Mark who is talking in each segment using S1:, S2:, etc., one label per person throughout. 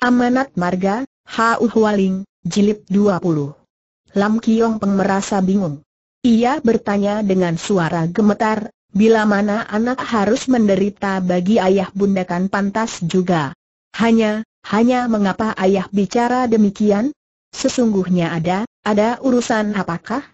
S1: Amanat Marga, Hau Hualing, Jilid 20. Lam Kiong Peng merasa bingung. Ia bertanya dengan suara gemetar, bila mana anak harus menderita bagi ayah bunda kan pantas juga. Hanya, hanya mengapa ayah bicara demikian? Sesungguhnya ada, ada urusan apakah?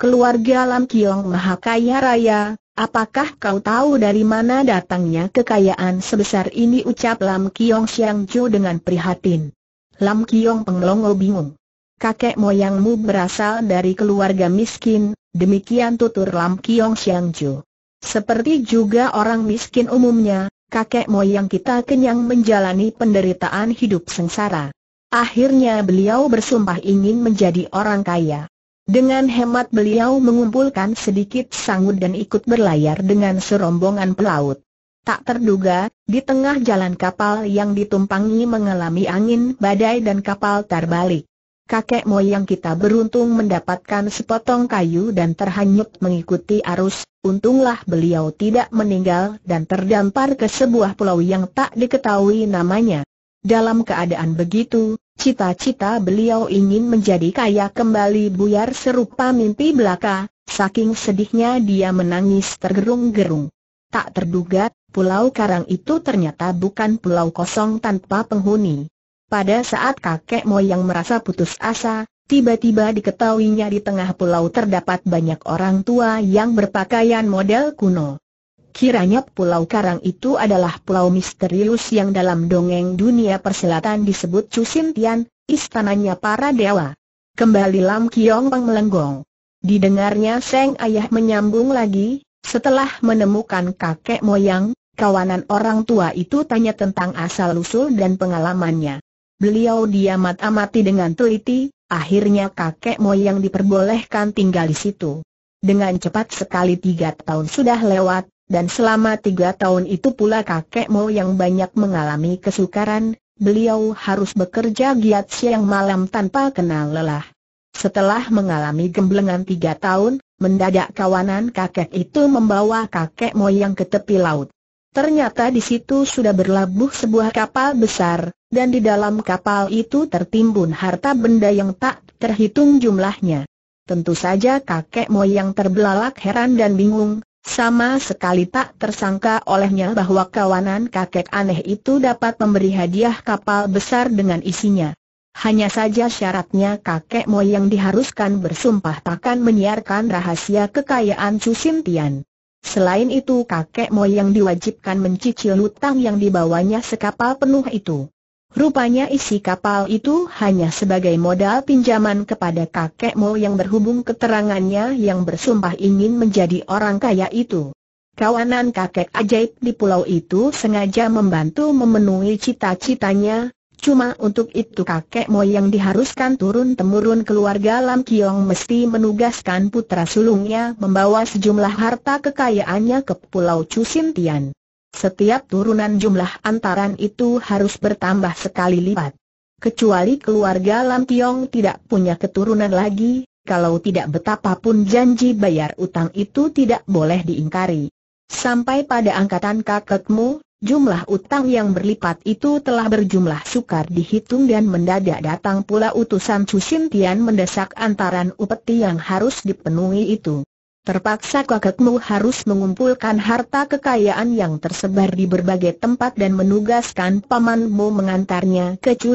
S1: Keluarga Lam Kiong Maha Kaya Raya, Apakah kau tahu dari mana datangnya kekayaan sebesar ini ucap Lam Kiong Siang Jo dengan prihatin. Lam Kiong Penglongo bingung. Kakek moyangmu berasal dari keluarga miskin, demikian tutur Lam Kiong Siang Jo. Seperti juga orang miskin umumnya, kakek moyang kita kenyang menjalani penderitaan hidup sengsara. Akhirnya beliau bersumpah ingin menjadi orang kaya. Dengan hemat beliau mengumpulkan sedikit sangut dan ikut berlayar dengan serombongan pelaut. Tak terduga, di tengah jalan kapal yang ditumpangi mengalami angin badai dan kapal terbalik. Kakek moyang kita beruntung mendapatkan sepotong kayu dan terhanyut mengikuti arus, untunglah beliau tidak meninggal dan terdampar ke sebuah pulau yang tak diketahui namanya. Dalam keadaan begitu, Cita-cita beliau ingin menjadi kaya kembali buyar serupa mimpi belaka, saking sedihnya dia menangis tergerung-gerung. Tak terduga, pulau karang itu ternyata bukan pulau kosong tanpa penghuni. Pada saat kakek moyang merasa putus asa, tiba-tiba diketahuinya di tengah pulau terdapat banyak orang tua yang berpakaian model kuno. Kiranya Pulau Karang itu adalah pulau misterius yang dalam dongeng dunia perselatan disebut Cusintian, istananya para dewa. Kembali Lam Kiong Pang melenggong. Didengarnya Seng Ayah menyambung lagi, setelah menemukan kakek moyang, kawanan orang tua itu tanya tentang asal-usul dan pengalamannya. Beliau diamat-amati dengan teliti, akhirnya kakek moyang diperbolehkan tinggal di situ. Dengan cepat sekali tiga tahun sudah lewat, dan selama tiga tahun itu pula kakek Mo yang banyak mengalami kesukaran, beliau harus bekerja giat siang malam tanpa kenal lelah. Setelah mengalami gemblengan tiga tahun, mendadak kawanan kakek itu membawa kakek Mo yang ke tepi laut. Ternyata di situ sudah berlabuh sebuah kapal besar, dan di dalam kapal itu tertimbun harta benda yang tak terhitung jumlahnya. Tentu saja kakek moyang terbelalak heran dan bingung, sama sekali tak tersangka olehnya bahwa kawanan kakek aneh itu dapat memberi hadiah kapal besar dengan isinya. Hanya saja syaratnya kakek moyang diharuskan bersumpah takkan menyiarkan rahasia kekayaan Chu Tian. Selain itu kakek moyang diwajibkan mencicil hutang yang dibawanya sekapal penuh itu. Rupanya isi kapal itu hanya sebagai modal pinjaman kepada kakek Mo yang berhubung keterangannya yang bersumpah ingin menjadi orang kaya itu. Kawanan kakek ajaib di pulau itu sengaja membantu memenuhi cita-citanya, cuma untuk itu kakek Mo yang diharuskan turun-temurun keluarga Lam Kiong mesti menugaskan putra sulungnya membawa sejumlah harta kekayaannya ke pulau Cusintian. Setiap turunan jumlah antaran itu harus bertambah sekali lipat. Kecuali keluarga Lam Tiong tidak punya keturunan lagi, kalau tidak betapapun janji bayar utang itu tidak boleh diingkari. Sampai pada angkatan kakekmu, jumlah utang yang berlipat itu telah berjumlah sukar dihitung dan mendadak datang pula utusan Cusin Tian mendesak antaran upeti yang harus dipenuhi itu. Terpaksa kakekmu harus mengumpulkan harta kekayaan yang tersebar di berbagai tempat dan menugaskan pamanmu mengantarnya ke Chu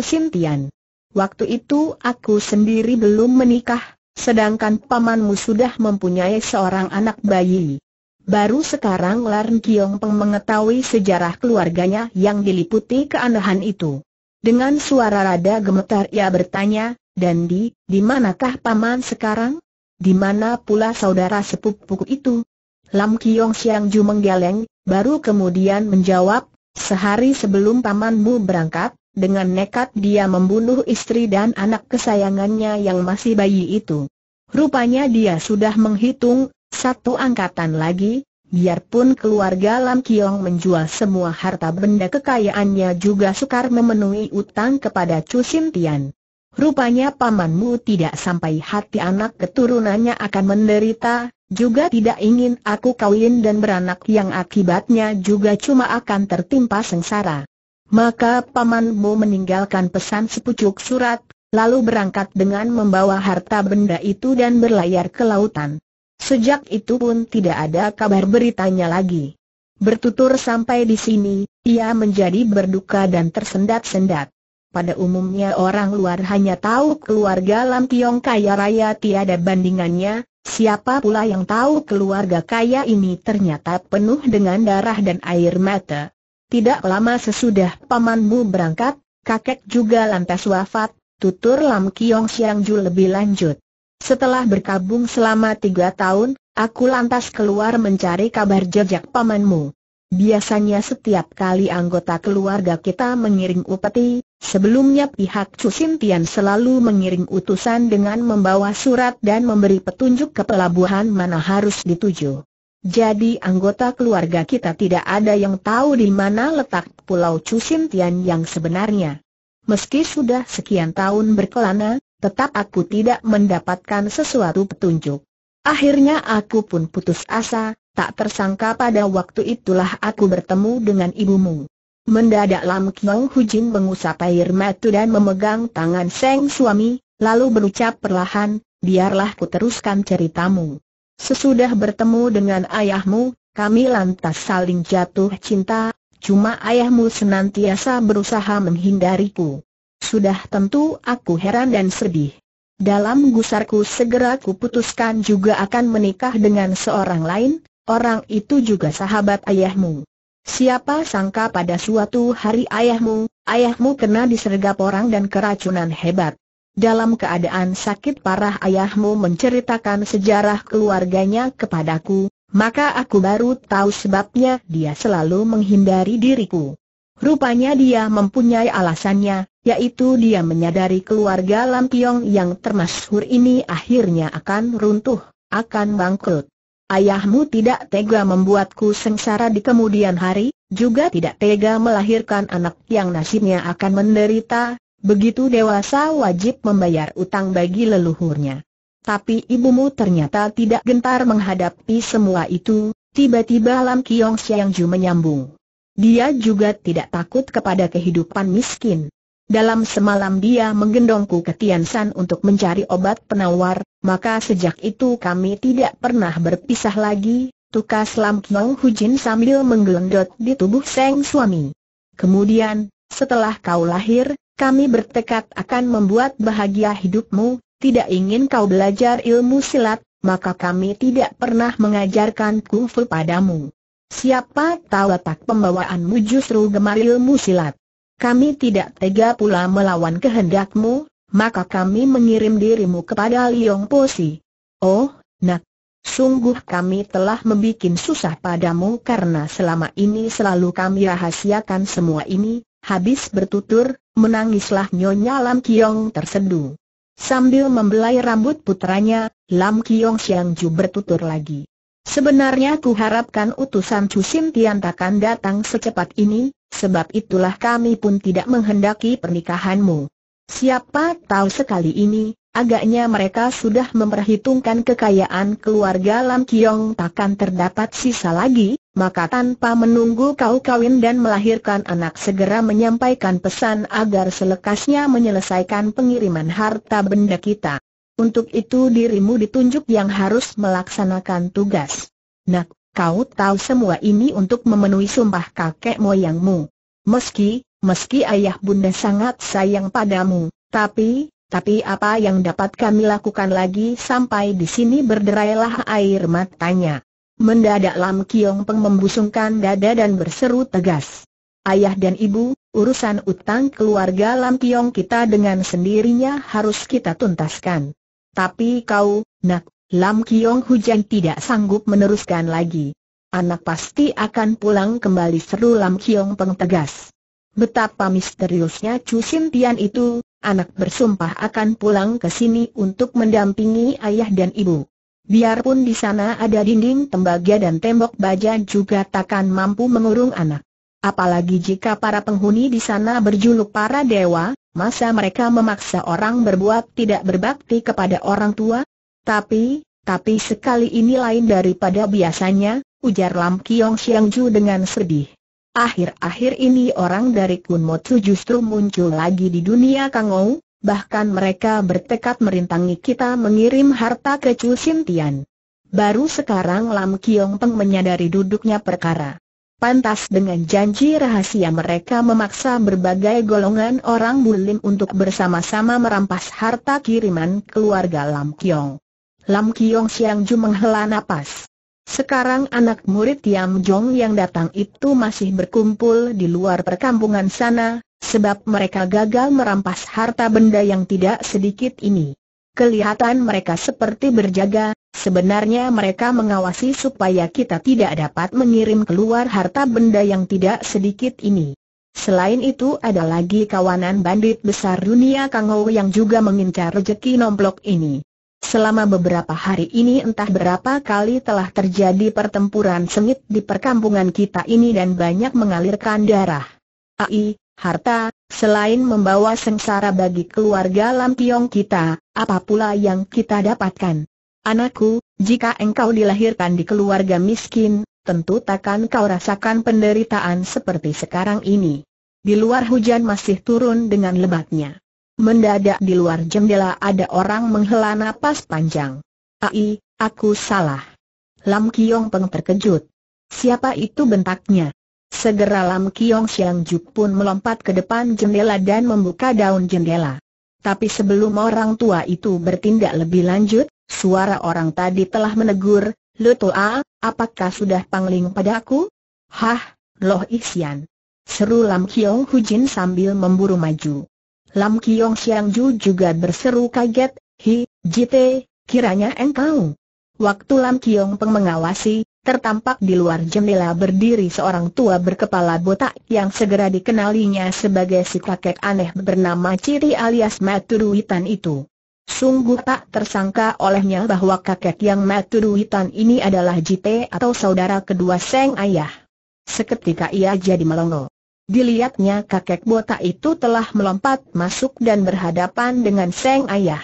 S1: Waktu itu aku sendiri belum menikah, sedangkan pamanmu sudah mempunyai seorang anak bayi. Baru sekarang Larn Kiong Peng mengetahui sejarah keluarganya yang diliputi keanehan itu. Dengan suara rada gemetar ia bertanya, Dandi, di manakah paman sekarang? Di mana pula saudara sepupuku itu? Lam Kiong Siang Ju menggeleng, baru kemudian menjawab, sehari sebelum pamanmu berangkat, dengan nekat dia membunuh istri dan anak kesayangannya yang masih bayi itu. Rupanya dia sudah menghitung, satu angkatan lagi, biarpun keluarga Lam Kiong menjual semua harta benda kekayaannya juga sukar memenuhi utang kepada Chu Tian. Rupanya pamanmu tidak sampai hati anak keturunannya akan menderita, juga tidak ingin aku kawin dan beranak yang akibatnya juga cuma akan tertimpa sengsara. Maka pamanmu meninggalkan pesan sepucuk surat, lalu berangkat dengan membawa harta benda itu dan berlayar ke lautan. Sejak itu pun tidak ada kabar beritanya lagi. Bertutur sampai di sini, ia menjadi berduka dan tersendat-sendat. Pada umumnya orang luar hanya tahu keluarga Lam Tiong kaya raya tiada bandingannya, siapa pula yang tahu keluarga kaya ini ternyata penuh dengan darah dan air mata. Tidak lama sesudah pamanmu berangkat, kakek juga lantas wafat, tutur Lam Kiong Siang Ju lebih lanjut. Setelah berkabung selama tiga tahun, aku lantas keluar mencari kabar jejak pamanmu. Biasanya setiap kali anggota keluarga kita mengiring upeti, Sebelumnya pihak Chu selalu mengirim utusan dengan membawa surat dan memberi petunjuk ke pelabuhan mana harus dituju. Jadi anggota keluarga kita tidak ada yang tahu di mana letak pulau Chu yang sebenarnya. Meski sudah sekian tahun berkelana, tetap aku tidak mendapatkan sesuatu petunjuk. Akhirnya aku pun putus asa, tak tersangka pada waktu itulah aku bertemu dengan ibumu. Mendadak Lam Kiong Hujin mengusap air mata dan memegang tangan Seng suami, lalu berucap perlahan, biarlah ku teruskan ceritamu. Sesudah bertemu dengan ayahmu, kami lantas saling jatuh cinta, cuma ayahmu senantiasa berusaha menghindariku. Sudah tentu aku heran dan sedih. Dalam gusarku segera ku putuskan juga akan menikah dengan seorang lain, orang itu juga sahabat ayahmu. Siapa sangka pada suatu hari ayahmu, ayahmu kena disergap orang dan keracunan hebat. Dalam keadaan sakit parah ayahmu menceritakan sejarah keluarganya kepadaku, maka aku baru tahu sebabnya dia selalu menghindari diriku. Rupanya dia mempunyai alasannya, yaitu dia menyadari keluarga Lampiong yang termasyhur ini akhirnya akan runtuh, akan bangkrut. Ayahmu tidak tega membuatku sengsara di kemudian hari, juga tidak tega melahirkan anak yang nasibnya akan menderita, begitu dewasa wajib membayar utang bagi leluhurnya. Tapi ibumu ternyata tidak gentar menghadapi semua itu, tiba-tiba Lam Kiong Siang Ju menyambung. Dia juga tidak takut kepada kehidupan miskin. Dalam semalam dia menggendongku ke Tian untuk mencari obat penawar, maka sejak itu kami tidak pernah berpisah lagi, tukas Lam Kiong Hujin sambil menggelendot di tubuh Seng suami. Kemudian, setelah kau lahir, kami bertekad akan membuat bahagia hidupmu, tidak ingin kau belajar ilmu silat, maka kami tidak pernah mengajarkan kungfu padamu. Siapa tahu tak pembawaanmu justru gemar ilmu silat kami tidak tega pula melawan kehendakmu, maka kami mengirim dirimu kepada Liong Posi. Oh, nak, sungguh kami telah membuat susah padamu karena selama ini selalu kami rahasiakan semua ini, habis bertutur, menangislah Nyonya Lam Kiong terseduh. Sambil membelai rambut putranya, Lam Kiong Siang Ju bertutur lagi. Sebenarnya ku harapkan utusan Chu Sin Tian takkan datang secepat ini, sebab itulah kami pun tidak menghendaki pernikahanmu. Siapa tahu sekali ini, agaknya mereka sudah memperhitungkan kekayaan keluarga Lam Kiong takkan terdapat sisa lagi, maka tanpa menunggu kau kawin dan melahirkan anak segera menyampaikan pesan agar selekasnya menyelesaikan pengiriman harta benda kita. Untuk itu dirimu ditunjuk yang harus melaksanakan tugas. Nak, kau tahu semua ini untuk memenuhi sumpah kakek moyangmu. Meski, meski ayah bunda sangat sayang padamu, tapi, tapi apa yang dapat kami lakukan lagi sampai di sini berderailah air matanya. Mendadak Lam Kiong Peng membusungkan dada dan berseru tegas. Ayah dan ibu, urusan utang keluarga Lam Kiong kita dengan sendirinya harus kita tuntaskan. Tapi kau, nak, Lam Kiong hujan tidak sanggup meneruskan lagi. Anak pasti akan pulang kembali seru Lam Kiong Peng tegas. Betapa misteriusnya Chu Tian itu, anak bersumpah akan pulang ke sini untuk mendampingi ayah dan ibu. Biarpun di sana ada dinding tembaga dan tembok baja juga takkan mampu mengurung anak. Apalagi jika para penghuni di sana berjuluk para dewa, masa mereka memaksa orang berbuat tidak berbakti kepada orang tua? Tapi, tapi sekali ini lain daripada biasanya, ujar Lam Kiong Xiang Ju dengan sedih. Akhir-akhir ini orang dari Kunmo Motsu justru muncul lagi di dunia Kangou, bahkan mereka bertekad merintangi kita mengirim harta ke Chu Tian. Baru sekarang Lam Kiong Peng menyadari duduknya perkara. Pantas dengan janji rahasia mereka memaksa berbagai golongan orang bulim untuk bersama-sama merampas harta kiriman keluarga Lam Kiong. Lam Kiong Siang Ju menghela napas. Sekarang anak murid Tiam Jong yang datang itu masih berkumpul di luar perkampungan sana, sebab mereka gagal merampas harta benda yang tidak sedikit ini. Kelihatan mereka seperti berjaga, sebenarnya mereka mengawasi supaya kita tidak dapat mengirim keluar harta benda yang tidak sedikit ini. Selain itu ada lagi kawanan bandit besar dunia Kangou yang juga mengincar rejeki nomplok ini. Selama beberapa hari ini entah berapa kali telah terjadi pertempuran sengit di perkampungan kita ini dan banyak mengalirkan darah. AI, harta, selain membawa sengsara bagi keluarga Lampiong kita, apa pula yang kita dapatkan? Anakku, jika engkau dilahirkan di keluarga miskin, tentu takkan kau rasakan penderitaan seperti sekarang ini. Di luar hujan masih turun dengan lebatnya. Mendadak di luar jendela ada orang menghela napas panjang. Ai, aku salah. Lam Kiong Peng terkejut. Siapa itu bentaknya? Segera Lam Kiong Siang Ju pun melompat ke depan jendela dan membuka daun jendela. Tapi sebelum orang tua itu bertindak lebih lanjut, suara orang tadi telah menegur, Lutua, apakah sudah pangling padaku? Hah, Loh Isian. Seru Lam Kiong Hujin sambil memburu maju. Lam Kiong Siang Ju juga berseru kaget, Hi, Jite, kiranya engkau. Waktu Lam Kiong Peng mengawasi, tertampak di luar jendela berdiri seorang tua berkepala botak yang segera dikenalinya sebagai si kakek aneh bernama Ciri alias Maturuitan itu. Sungguh tak tersangka olehnya bahwa kakek yang Maturuitan ini adalah Jite atau saudara kedua Seng Ayah. Seketika ia jadi melongo. Dilihatnya kakek botak itu telah melompat masuk dan berhadapan dengan Seng Ayah.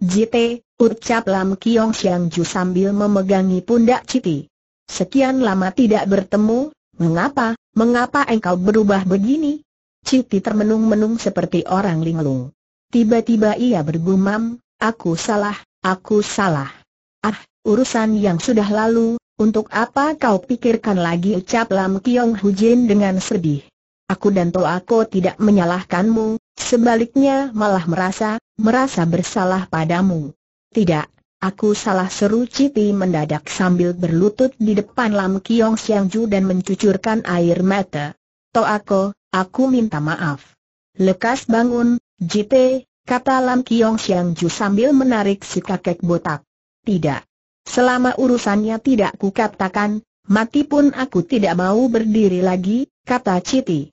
S1: Jite, ucap Lam Kiong Siang Ju sambil memegangi pundak Citi. Sekian lama tidak bertemu, mengapa, mengapa engkau berubah begini? Citi termenung-menung seperti orang linglung. Tiba-tiba ia bergumam, aku salah, aku salah. Ah, urusan yang sudah lalu, untuk apa kau pikirkan lagi ucap Lam Kiong Hujin dengan sedih. Aku dan Toako tidak menyalahkanmu, sebaliknya malah merasa, merasa bersalah padamu. Tidak, aku salah seru Citi mendadak sambil berlutut di depan Lam Kiong Siang Ju dan mencucurkan air mata. Toako, aku minta maaf. Lekas bangun, Jite, kata Lam Kiong Siang Ju sambil menarik si kakek botak. Tidak. Selama urusannya tidak kukatakan, mati pun aku tidak mau berdiri lagi, kata Citi.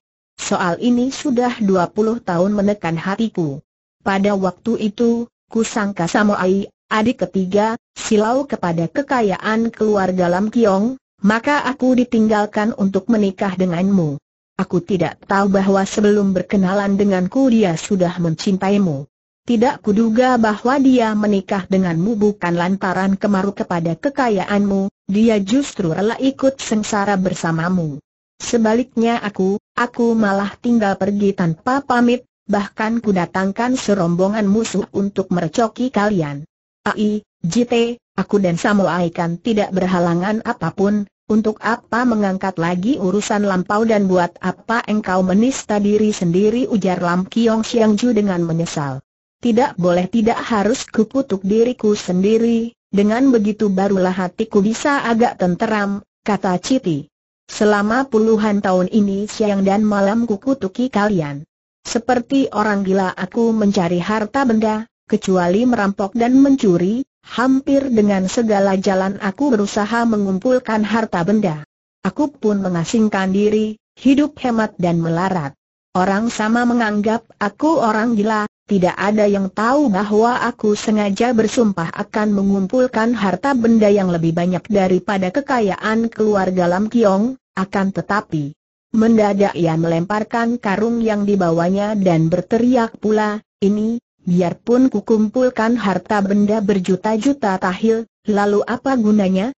S1: Soal ini sudah 20 tahun menekan hatiku. Pada waktu itu, kusangka Samoai, adik ketiga, silau kepada kekayaan keluarga Lam Kiong, maka aku ditinggalkan untuk menikah denganmu. Aku tidak tahu bahwa sebelum berkenalan denganku dia sudah mencintaimu. Tidak kuduga bahwa dia menikah denganmu bukan lantaran kemaru kepada kekayaanmu, dia justru rela ikut sengsara bersamamu. Sebaliknya aku, aku malah tinggal pergi tanpa pamit, bahkan ku datangkan serombongan musuh untuk merecoki kalian. Ai, Jite, aku dan Samoai kan tidak berhalangan apapun, untuk apa mengangkat lagi urusan lampau dan buat apa engkau menista diri sendiri ujar Lam Kiong Siang Ju dengan menyesal. Tidak boleh tidak harus kukutuk diriku sendiri, dengan begitu barulah hatiku bisa agak tenteram, kata Citi. Selama puluhan tahun ini siang dan malam kukutuki kalian. Seperti orang gila aku mencari harta benda, kecuali merampok dan mencuri, hampir dengan segala jalan aku berusaha mengumpulkan harta benda. Aku pun mengasingkan diri, hidup hemat dan melarat. Orang sama menganggap aku orang gila, tidak ada yang tahu bahwa aku sengaja bersumpah akan mengumpulkan harta benda yang lebih banyak daripada kekayaan keluarga Lam Kiong, akan tetapi Mendadak ia melemparkan karung yang dibawanya dan berteriak pula, ini, biarpun kukumpulkan harta benda berjuta-juta tahil, lalu apa gunanya?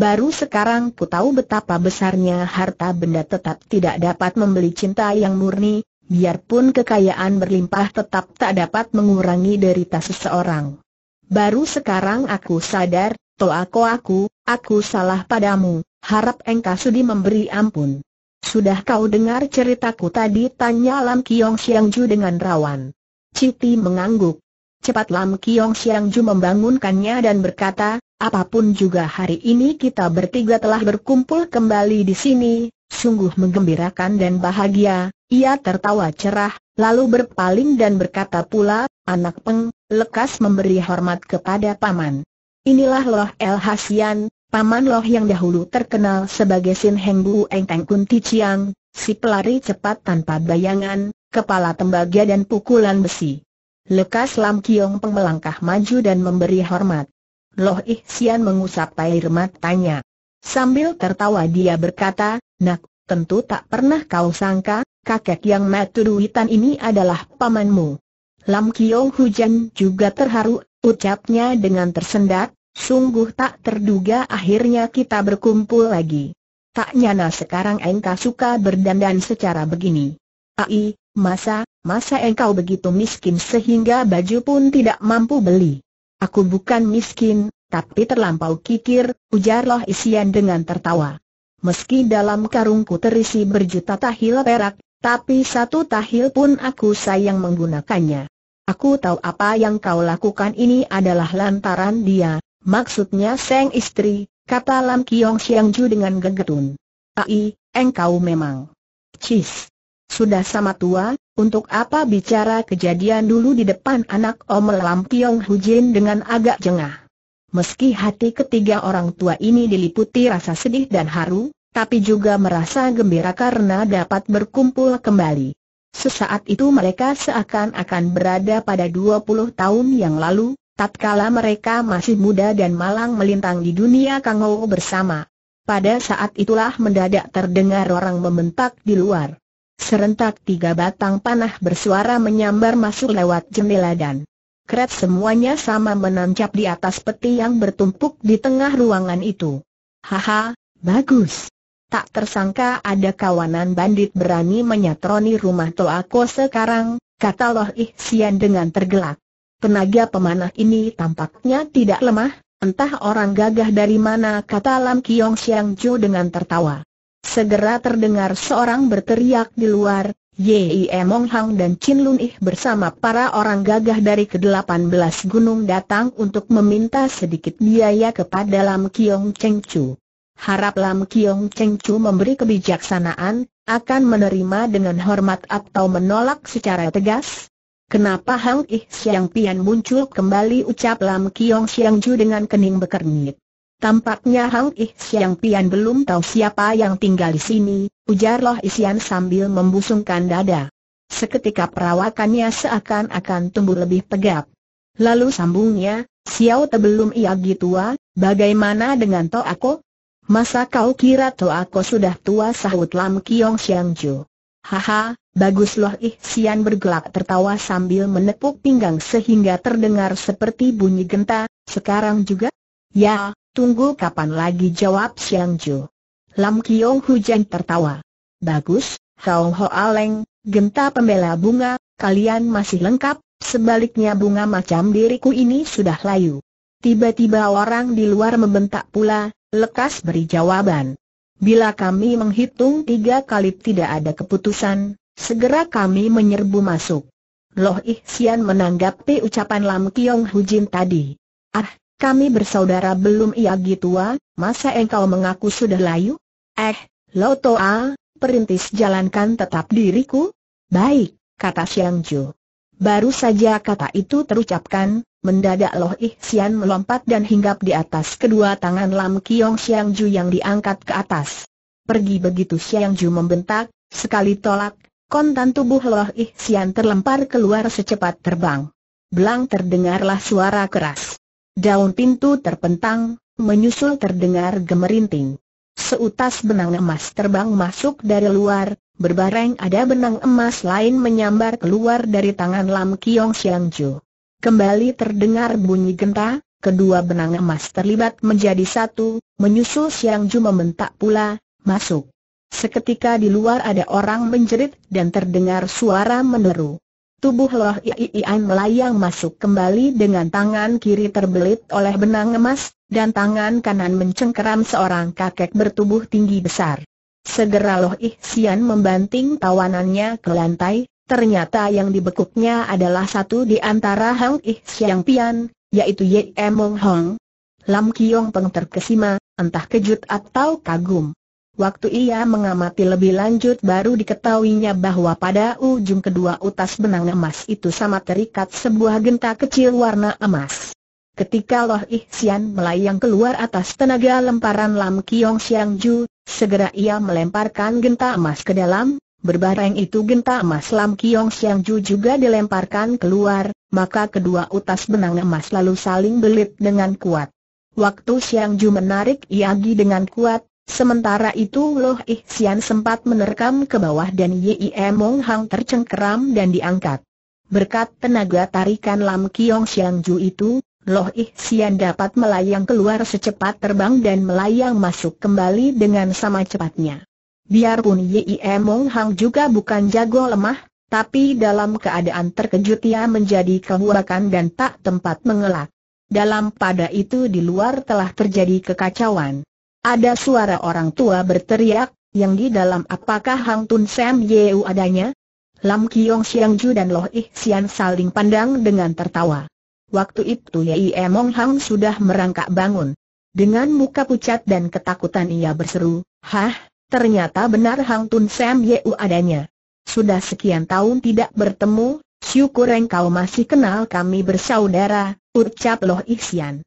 S1: Baru sekarang ku tahu betapa besarnya harta benda tetap tidak dapat membeli cinta yang murni, biarpun kekayaan berlimpah tetap tak dapat mengurangi derita seseorang. Baru sekarang aku sadar, toako aku, aku salah padamu, harap engkau sudi memberi ampun. Sudah kau dengar ceritaku tadi tanya Lam Kiong Siang Ju dengan rawan. Citi mengangguk, cepat Lam Kiong Siang Ju membangunkannya dan berkata, apapun juga hari ini kita bertiga telah berkumpul kembali di sini, sungguh menggembirakan dan bahagia, ia tertawa cerah, lalu berpaling dan berkata pula, anak peng, lekas memberi hormat kepada paman. Inilah Loh El Hasian, paman Loh yang dahulu terkenal sebagai Sin Heng Bu Eng Teng Kun Chiang, si pelari cepat tanpa bayangan, kepala tembaga dan pukulan besi. Lekas Lam Kiong Peng melangkah maju dan memberi hormat. Loh Ih Sian mengusap air matanya. Sambil tertawa dia berkata, Nak, tentu tak pernah kau sangka, kakek yang matu duitan ini adalah pamanmu. Lam Kiong Hujan juga terharu, ucapnya dengan tersendat, sungguh tak terduga akhirnya kita berkumpul lagi. Tak nyana sekarang engkau suka berdandan secara begini. Ai, Masa, masa engkau begitu miskin sehingga baju pun tidak mampu beli. Aku bukan miskin, tapi terlampau kikir, ujarlah Isian dengan tertawa. Meski dalam karungku terisi berjuta tahil perak, tapi satu tahil pun aku sayang menggunakannya. Aku tahu apa yang kau lakukan ini adalah lantaran dia, maksudnya Seng istri, kata Lam Kiong Siang Ju dengan gegetun. Ai, engkau memang. Cis. Sudah sama tua, untuk apa bicara kejadian dulu di depan anak Om Lam Piong Hujin dengan agak jengah. Meski hati ketiga orang tua ini diliputi rasa sedih dan haru, tapi juga merasa gembira karena dapat berkumpul kembali. Sesaat itu mereka seakan-akan berada pada 20 tahun yang lalu, tatkala mereka masih muda dan malang melintang di dunia kangou bersama. Pada saat itulah mendadak terdengar orang membentak di luar. Serentak tiga batang panah bersuara menyambar masuk lewat jendela dan kret semuanya sama menancap di atas peti yang bertumpuk di tengah ruangan itu. Haha, bagus. Tak tersangka ada kawanan bandit berani menyatroni rumah Toako sekarang, kata Loh Ihsian dengan tergelak. Tenaga pemanah ini tampaknya tidak lemah, entah orang gagah dari mana kata Lam Kiong Siang Jo dengan tertawa. Segera terdengar seorang berteriak di luar, Yei Emong Hang dan Chin Lun Ih bersama para orang gagah dari ke-18 gunung datang untuk meminta sedikit biaya kepada Lam Kiong Cheng Chu. Harap Lam Kiong Cheng Chu memberi kebijaksanaan, akan menerima dengan hormat atau menolak secara tegas? Kenapa Hang Ih Siang Pian muncul kembali ucap Lam Kiong Siang Ju dengan kening bekernyit? Tampaknya Hang Ih Siang Pian belum tahu siapa yang tinggal di sini, ujar Loh Isian sambil membusungkan dada. Seketika perawakannya seakan-akan tumbuh lebih tegap. Lalu sambungnya, Xiao Te belum ia gitua, bagaimana dengan To Ako? Masa kau kira To Ako sudah tua sahut Lam Kiong Siang Ju? Haha, bagus loh Ih Sian bergelak tertawa sambil menepuk pinggang sehingga terdengar seperti bunyi genta, sekarang juga? Ya, Tunggu kapan lagi jawab Siang Ju. Lam Kiong Hujan tertawa. Bagus, Kau Ho Aleng, genta pembela bunga, kalian masih lengkap, sebaliknya bunga macam diriku ini sudah layu. Tiba-tiba orang di luar membentak pula, lekas beri jawaban. Bila kami menghitung tiga kali tidak ada keputusan, segera kami menyerbu masuk. Loh Sian menanggapi ucapan Lam Kiong Hujin tadi. Ah, kami bersaudara belum ia gitua, masa engkau mengaku sudah layu? Eh, Lotoa, perintis jalankan tetap diriku? Baik, kata Siang Ju. Baru saja kata itu terucapkan, mendadak Loh Ihsian melompat dan hinggap di atas kedua tangan Lam Kiong Siang Ju yang diangkat ke atas. Pergi begitu Siang Ju membentak, sekali tolak, kontan tubuh Loh Ihsian terlempar keluar secepat terbang. Belang terdengarlah suara keras. Daun pintu terpentang, menyusul terdengar gemerinting. Seutas benang emas terbang masuk dari luar, berbareng ada benang emas lain menyambar keluar dari tangan Lam Kiong Siang Ju. Kembali terdengar bunyi genta, kedua benang emas terlibat menjadi satu, menyusul Siang Ju membentak pula, masuk. Seketika di luar ada orang menjerit dan terdengar suara meneru. Tubuh Loh Iian melayang masuk kembali dengan tangan kiri terbelit oleh benang emas, dan tangan kanan mencengkeram seorang kakek bertubuh tinggi besar. Segera Loh Ihsian membanting tawanannya ke lantai, ternyata yang dibekuknya adalah satu di antara Hang Ihsiang Pian, yaitu Ye Emong Hong. Lam Kiong Peng terkesima, entah kejut atau kagum. Waktu ia mengamati lebih lanjut baru diketahuinya bahwa pada ujung kedua utas benang emas itu sama terikat sebuah genta kecil warna emas. Ketika Loh Ihsian melayang keluar atas tenaga lemparan Lam Kiong siang Ju, segera ia melemparkan genta emas ke dalam, berbareng itu genta emas Lam Kiong siang Ju juga dilemparkan keluar, maka kedua utas benang emas lalu saling belit dengan kuat. Waktu siang Ju menarik Iagi dengan kuat, Sementara itu Loh Sian sempat menerkam ke bawah dan Yim Mong Hang tercengkeram dan diangkat. Berkat tenaga tarikan Lam Kiong Siang Ju itu, Loh Sian dapat melayang keluar secepat terbang dan melayang masuk kembali dengan sama cepatnya. Biarpun Yim Mong Hang juga bukan jago lemah, tapi dalam keadaan terkejut ia menjadi kehuakan dan tak tempat mengelak. Dalam pada itu di luar telah terjadi kekacauan. Ada suara orang tua berteriak, yang di dalam apakah Hang Tun Sam Yeu adanya? Lam Kiong Siang Ju dan Loh Ih Sian saling pandang dengan tertawa. Waktu itu Yei Emong Hang sudah merangkak bangun. Dengan muka pucat dan ketakutan ia berseru, Hah, ternyata benar Hang Tun Sam Yeu adanya. Sudah sekian tahun tidak bertemu, syukur engkau masih kenal kami bersaudara, ucap Loh Ih Sian.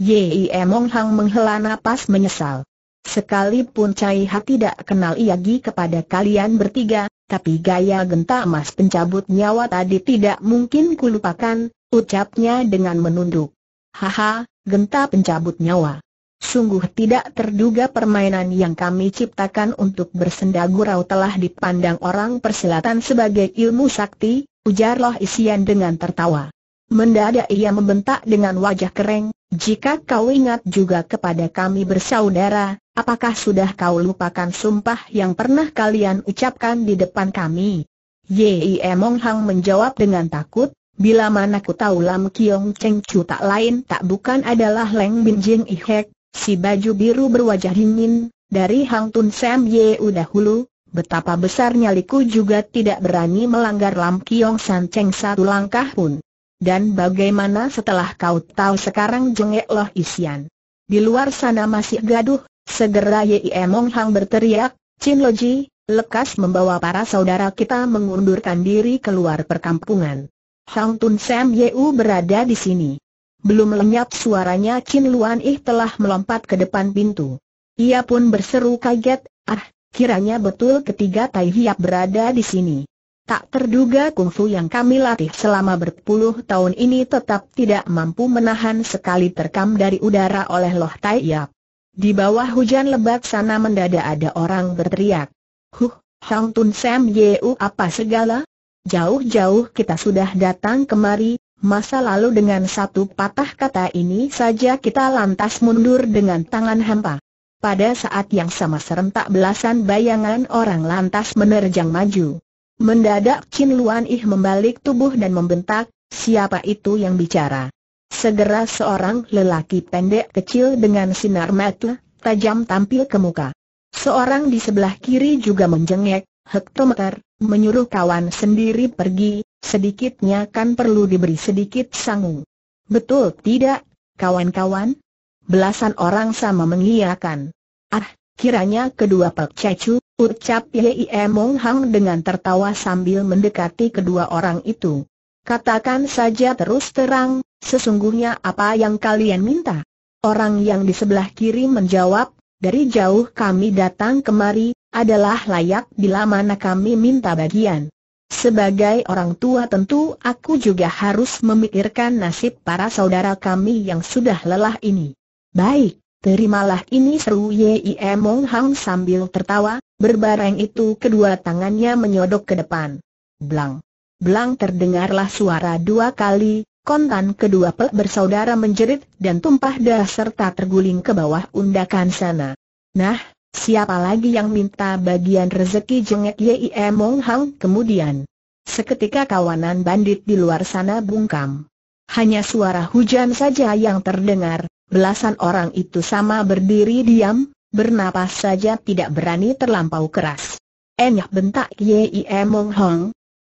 S1: Yi Emong Hang menghela napas menyesal. Sekalipun Cai Ha tidak kenal Iagi kepada kalian bertiga, tapi gaya genta emas pencabut nyawa tadi tidak mungkin kulupakan, ucapnya dengan menunduk. Haha, genta pencabut nyawa. Sungguh tidak terduga permainan yang kami ciptakan untuk bersenda gurau telah dipandang orang persilatan sebagai ilmu sakti, ujarlah Isian dengan tertawa. Mendadak ia membentak dengan wajah kering, jika kau ingat juga kepada kami bersaudara, apakah sudah kau lupakan sumpah yang pernah kalian ucapkan di depan kami? Yei Emong Hang menjawab dengan takut, bila mana ku tahu Lam Kiong Cheng Chu tak lain tak bukan adalah Leng Bin Jing Ihek, si baju biru berwajah dingin, dari Hang Tun Sam Ye dahulu, betapa besarnya liku juga tidak berani melanggar Lam Kiong San Cheng satu langkah pun. Dan bagaimana setelah kau tahu sekarang jengek loh isian? Di luar sana masih gaduh, segera Yie Mong Hang berteriak, Chin Loji, lekas membawa para saudara kita mengundurkan diri keluar perkampungan. Hang Tun Sam Yeu berada di sini. Belum lenyap suaranya Chin Luan Ih telah melompat ke depan pintu. Ia pun berseru kaget, ah, kiranya betul ketiga Tai Hiap berada di sini. Tak terduga kungfu yang kami latih selama berpuluh tahun ini tetap tidak mampu menahan sekali terkam dari udara oleh Loh Tai Yap. Di bawah hujan lebat sana mendadak ada orang berteriak. Huh, Hang Tun Sam Yeu apa segala? Jauh-jauh kita sudah datang kemari, masa lalu dengan satu patah kata ini saja kita lantas mundur dengan tangan hampa. Pada saat yang sama serentak belasan bayangan orang lantas menerjang maju. Mendadak Chin Luan Ih membalik tubuh dan membentak, siapa itu yang bicara? Segera seorang lelaki pendek kecil dengan sinar mata tajam tampil ke muka. Seorang di sebelah kiri juga menjengek, hektometer, menyuruh kawan sendiri pergi, sedikitnya kan perlu diberi sedikit sangu. Betul tidak, kawan-kawan? Belasan orang sama mengiyakan. Ah, Kiranya kedua Pak Cecu, ucap Yei Mong Hang dengan tertawa sambil mendekati kedua orang itu. Katakan saja terus terang, sesungguhnya apa yang kalian minta? Orang yang di sebelah kiri menjawab, dari jauh kami datang kemari, adalah layak bila mana kami minta bagian. Sebagai orang tua tentu aku juga harus memikirkan nasib para saudara kami yang sudah lelah ini. Baik, Terimalah ini seru Yie Mong Hang sambil tertawa, berbareng itu kedua tangannya menyodok ke depan. Blang. Blang terdengarlah suara dua kali, kontan kedua pek bersaudara menjerit dan tumpah dah serta terguling ke bawah undakan sana. Nah, siapa lagi yang minta bagian rezeki jengek Yie Mong Hang kemudian? Seketika kawanan bandit di luar sana bungkam. Hanya suara hujan saja yang terdengar, Belasan orang itu sama berdiri diam, bernapas saja tidak berani terlampau keras. Enyah bentak Yei Mong Hong.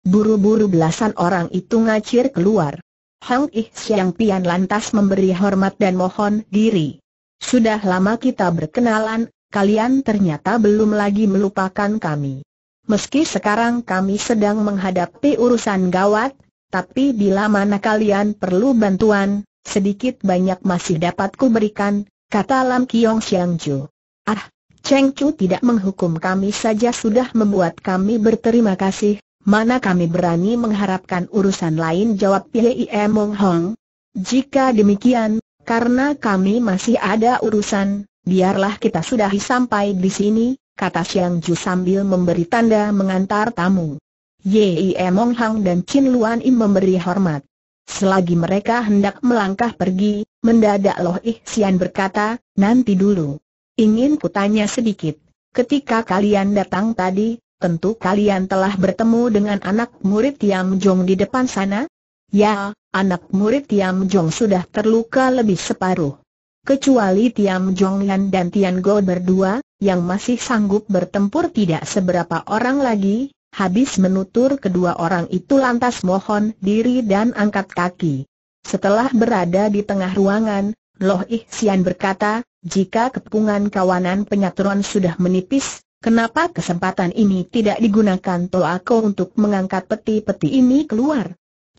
S1: Buru-buru belasan orang itu ngacir keluar. Hong Ih Siang Pian lantas memberi hormat dan mohon diri. Sudah lama kita berkenalan, kalian ternyata belum lagi melupakan kami. Meski sekarang kami sedang menghadapi urusan gawat, tapi bila mana kalian perlu bantuan, Sedikit banyak masih dapat kuberikan, kata Lam Kiong Siang Ju. Ah, Cheng Chu tidak menghukum kami saja sudah membuat kami berterima kasih, mana kami berani mengharapkan urusan lain jawab Pie Mong Hong. Jika demikian, karena kami masih ada urusan, biarlah kita sudahi sampai di sini, kata Siang Ju sambil memberi tanda mengantar tamu. Yi Mong Hong dan Chin Luan Im memberi hormat. Selagi mereka hendak melangkah pergi, mendadak Loh Ihsian berkata, nanti dulu. Ingin kutanya sedikit. Ketika kalian datang tadi, tentu kalian telah bertemu dengan anak murid Tiam Jong di depan sana? Ya, anak murid Tiam Jong sudah terluka lebih separuh. Kecuali Tiam Jong Lian dan Tian Go berdua, yang masih sanggup bertempur tidak seberapa orang lagi, Habis menutur kedua orang itu lantas mohon diri dan angkat kaki. Setelah berada di tengah ruangan, Loh Ihsian berkata, jika kepungan kawanan penyaturan sudah menipis, kenapa kesempatan ini tidak digunakan Toako untuk mengangkat peti-peti ini keluar?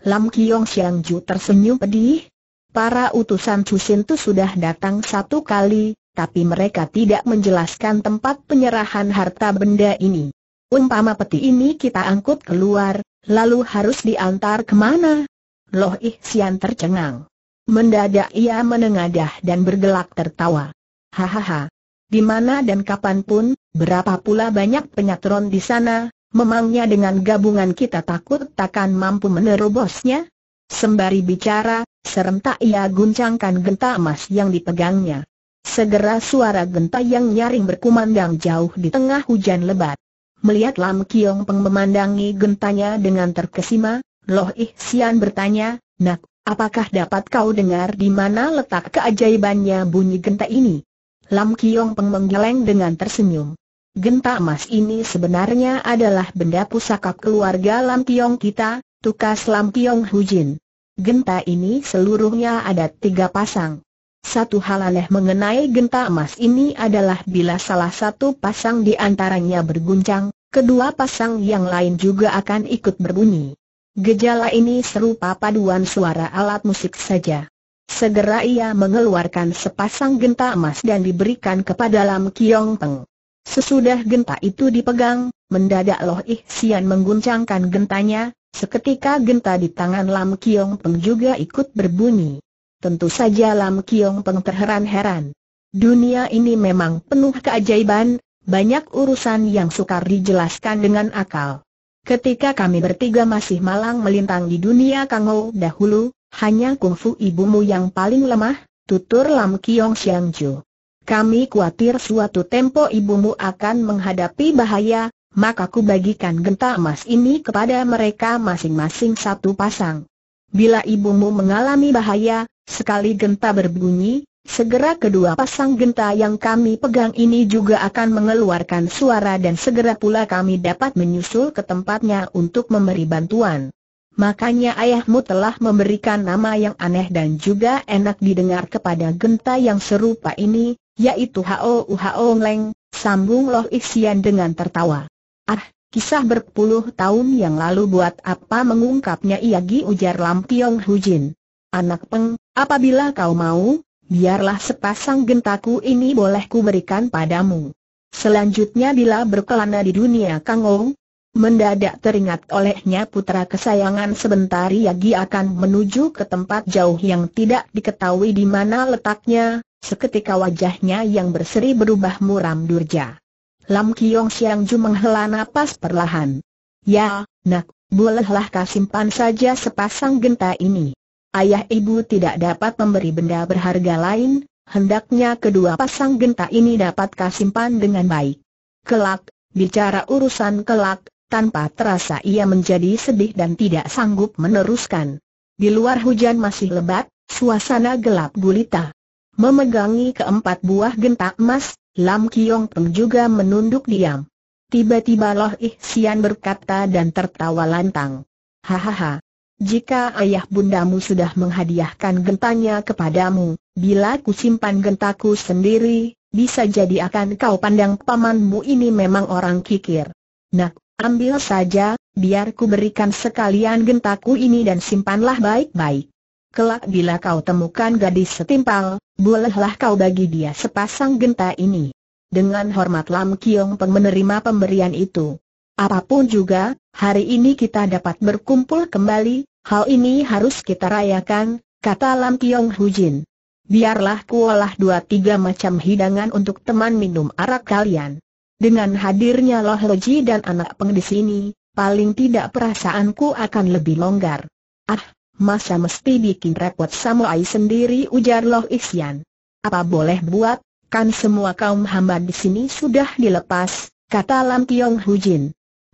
S1: Lam Kiong Siang Ju tersenyum pedih. Para utusan Cusin itu sudah datang satu kali, tapi mereka tidak menjelaskan tempat penyerahan harta benda ini. Umpama peti ini kita angkut keluar, lalu harus diantar kemana? Loh Ih Sian tercengang. Mendadak ia menengadah dan bergelak tertawa. Hahaha. Di mana dan kapanpun, berapa pula banyak penyatron di sana, memangnya dengan gabungan kita takut takkan mampu menerobosnya? Sembari bicara, serentak ia guncangkan genta emas yang dipegangnya. Segera suara genta yang nyaring berkumandang jauh di tengah hujan lebat. Melihat Lam Kiong Peng memandangi gentanya dengan terkesima, Loh Ih Sian bertanya, Nak, apakah dapat kau dengar di mana letak keajaibannya bunyi genta ini? Lam Kiong Peng menggeleng dengan tersenyum. Genta emas ini sebenarnya adalah benda pusaka keluarga Lam Kiong kita, tukas Lam Kiong Hujin. Genta ini seluruhnya ada tiga pasang. Satu hal aneh mengenai genta emas ini adalah bila salah satu pasang di antaranya berguncang, kedua pasang yang lain juga akan ikut berbunyi. Gejala ini serupa paduan suara alat musik saja. Segera ia mengeluarkan sepasang genta emas dan diberikan kepada Lam Kiong Peng. Sesudah genta itu dipegang, mendadak Loh Ih Sian mengguncangkan gentanya, seketika genta di tangan Lam Kiong Peng juga ikut berbunyi. Tentu saja Lam Kiong Peng terheran-heran. Dunia ini memang penuh keajaiban, banyak urusan yang sukar dijelaskan dengan akal. Ketika kami bertiga masih malang melintang di dunia Kangou dahulu, hanya kungfu ibumu yang paling lemah, tutur Lam Kiong Ju. Kami khawatir suatu tempo ibumu akan menghadapi bahaya, maka ku bagikan genta emas ini kepada mereka masing-masing satu pasang. Bila ibumu mengalami bahaya, Sekali genta berbunyi, segera kedua pasang genta yang kami pegang ini juga akan mengeluarkan suara dan segera pula kami dapat menyusul ke tempatnya untuk memberi bantuan. Makanya ayahmu telah memberikan nama yang aneh dan juga enak didengar kepada genta yang serupa ini, yaitu Hao Hao Leng, sambung Loh Ixian dengan tertawa. Ah, kisah berpuluh tahun yang lalu buat apa mengungkapnya iagi ujar Lam Tiong Hujin. Anak peng, Apabila kau mau, biarlah sepasang gentaku ini boleh kuberikan padamu. Selanjutnya bila berkelana di dunia Kangou, mendadak teringat olehnya putra kesayangan sebentar Yagi akan menuju ke tempat jauh yang tidak diketahui di mana letaknya, seketika wajahnya yang berseri berubah muram durja. Lam Kiong Siang Ju menghela napas perlahan. Ya, nak, bolehlah kasimpan saja sepasang genta ini ayah ibu tidak dapat memberi benda berharga lain, hendaknya kedua pasang genta ini dapat kasimpan dengan baik. Kelak, bicara urusan kelak, tanpa terasa ia menjadi sedih dan tidak sanggup meneruskan. Di luar hujan masih lebat, suasana gelap gulita. Memegangi keempat buah genta emas, Lam Kiong Peng juga menunduk diam. Tiba-tiba Loh Sian berkata dan tertawa lantang. Hahaha, jika ayah bundamu sudah menghadiahkan gentanya kepadamu, bila ku simpan gentaku sendiri, bisa jadi akan kau pandang pamanmu ini memang orang kikir. Nak, ambil saja, biar ku berikan sekalian gentaku ini dan simpanlah baik-baik. Kelak bila kau temukan gadis setimpal, bolehlah kau bagi dia sepasang genta ini. Dengan hormat Lam Kiong Peng menerima pemberian itu. Apapun juga, Hari ini kita dapat berkumpul kembali, hal ini harus kita rayakan, kata Lam Kiong Hujin. Biarlah kuolah dua tiga macam hidangan untuk teman minum arak kalian. Dengan hadirnya Loh Loji dan anak peng di sini, paling tidak perasaanku akan lebih longgar. Ah, masa mesti bikin repot Samuai sendiri ujar Loh Isyan. Apa boleh buat, kan semua kaum hamba di sini sudah dilepas, kata Lam Kiong Hujin.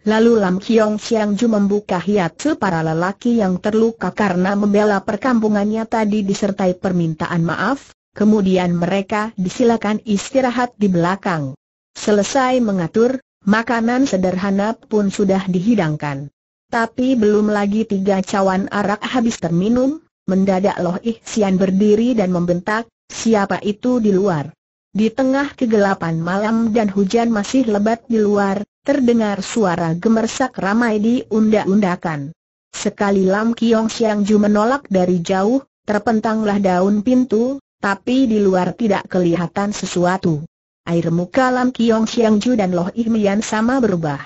S1: Lalu Lam Kiong Siang Ju membuka hiatsu para lelaki yang terluka karena membela perkampungannya tadi disertai permintaan maaf, kemudian mereka disilakan istirahat di belakang. Selesai mengatur, makanan sederhana pun sudah dihidangkan. Tapi belum lagi tiga cawan arak habis terminum, mendadak Loh Sian berdiri dan membentak, siapa itu di luar? Di tengah kegelapan malam dan hujan masih lebat di luar, terdengar suara gemersak ramai diundak-undakan. Sekali Lam Kiong Siang Ju menolak dari jauh, terpentanglah daun pintu, tapi di luar tidak kelihatan sesuatu. Air muka Lam Kiong Siang Ju dan Loh Ihmian sama berubah.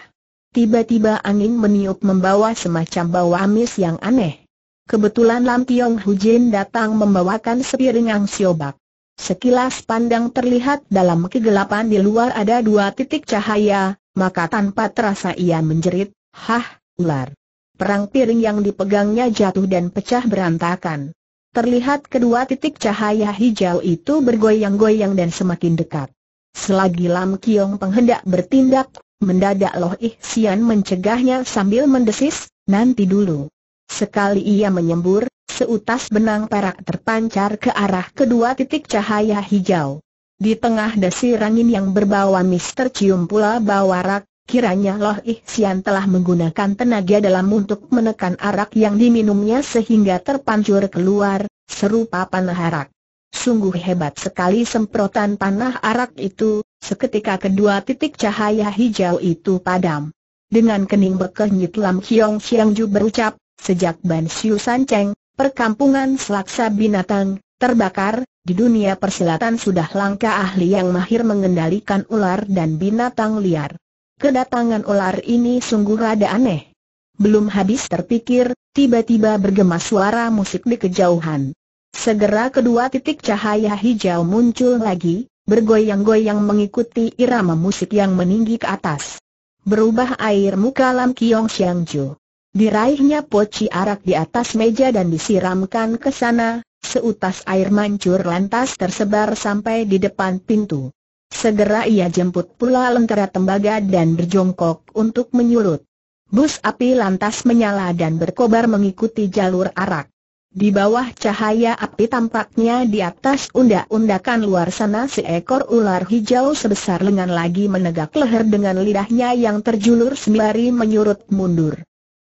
S1: Tiba-tiba angin meniup membawa semacam bau amis yang aneh. Kebetulan Lam Tiong Hujin datang membawakan sepiring ang siobak. Sekilas pandang terlihat dalam kegelapan di luar ada dua titik cahaya, maka tanpa terasa ia menjerit, hah, ular. Perang piring yang dipegangnya jatuh dan pecah berantakan. Terlihat kedua titik cahaya hijau itu bergoyang-goyang dan semakin dekat. Selagi Lam Kiong penghendak bertindak, mendadak Loh Ih Sian mencegahnya sambil mendesis, nanti dulu. Sekali ia menyembur, seutas benang perak terpancar ke arah kedua titik cahaya hijau. Di tengah desir angin yang berbawa Mister Cium pula bau arak, kiranya Loh Ihsian telah menggunakan tenaga dalam untuk menekan arak yang diminumnya sehingga terpancur keluar, serupa panah arak. Sungguh hebat sekali semprotan panah arak itu, seketika kedua titik cahaya hijau itu padam. Dengan kening berkenyit Lam Kiong Siang Ju berucap, sejak Ban Siu San Cheng, perkampungan selaksa binatang, terbakar, di dunia persilatan sudah langka ahli yang mahir mengendalikan ular dan binatang liar. Kedatangan ular ini sungguh rada aneh. Belum habis terpikir, tiba-tiba bergema suara musik di kejauhan. Segera kedua titik cahaya hijau muncul lagi, bergoyang-goyang mengikuti irama musik yang meninggi ke atas. Berubah air muka Lam Kiong Siang Ju. Diraihnya poci arak di atas meja dan disiramkan ke sana, Seutas air mancur lantas tersebar sampai di depan pintu. Segera ia jemput pula lentera tembaga dan berjongkok untuk menyulut. Bus api lantas menyala dan berkobar mengikuti jalur arak. Di bawah cahaya api tampaknya di atas undak-undakan luar sana seekor ular hijau sebesar lengan lagi menegak leher dengan lidahnya yang terjulur sembari menyurut mundur.